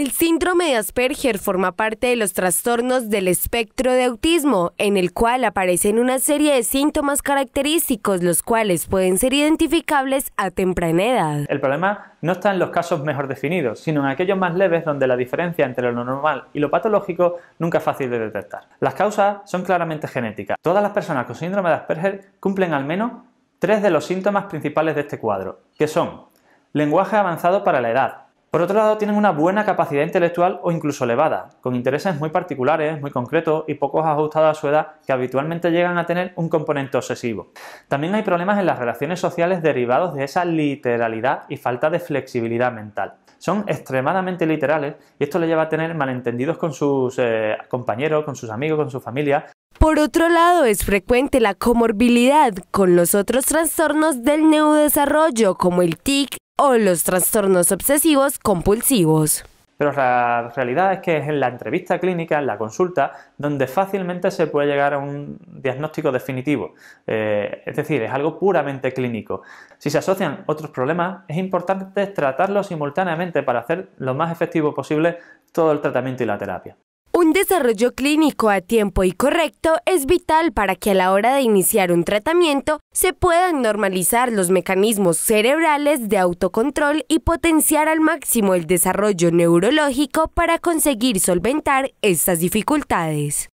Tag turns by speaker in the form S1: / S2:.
S1: El síndrome de Asperger forma parte de los trastornos del espectro de autismo, en el cual aparecen una serie de síntomas característicos, los cuales pueden ser identificables a temprana edad.
S2: El problema no está en los casos mejor definidos, sino en aquellos más leves donde la diferencia entre lo normal y lo patológico nunca es fácil de detectar. Las causas son claramente genéticas. Todas las personas con síndrome de Asperger cumplen al menos tres de los síntomas principales de este cuadro, que son lenguaje avanzado para la edad, por otro lado, tienen una buena capacidad intelectual o incluso elevada, con intereses muy particulares, muy concretos y pocos ajustados a su edad que habitualmente llegan a tener un componente obsesivo. También hay problemas en las relaciones sociales derivados de esa literalidad y falta de flexibilidad mental. Son extremadamente literales y esto le lleva a tener malentendidos con sus eh, compañeros, con sus amigos, con su familia,
S1: por otro lado, es frecuente la comorbilidad con los otros trastornos del neodesarrollo como el TIC, o los trastornos obsesivos compulsivos.
S2: Pero la realidad es que es en la entrevista clínica, en la consulta, donde fácilmente se puede llegar a un diagnóstico definitivo. Eh, es decir, es algo puramente clínico. Si se asocian otros problemas, es importante tratarlos simultáneamente para hacer lo más efectivo posible todo el tratamiento y la terapia.
S1: Un desarrollo clínico a tiempo y correcto es vital para que a la hora de iniciar un tratamiento se puedan normalizar los mecanismos cerebrales de autocontrol y potenciar al máximo el desarrollo neurológico para conseguir solventar estas dificultades.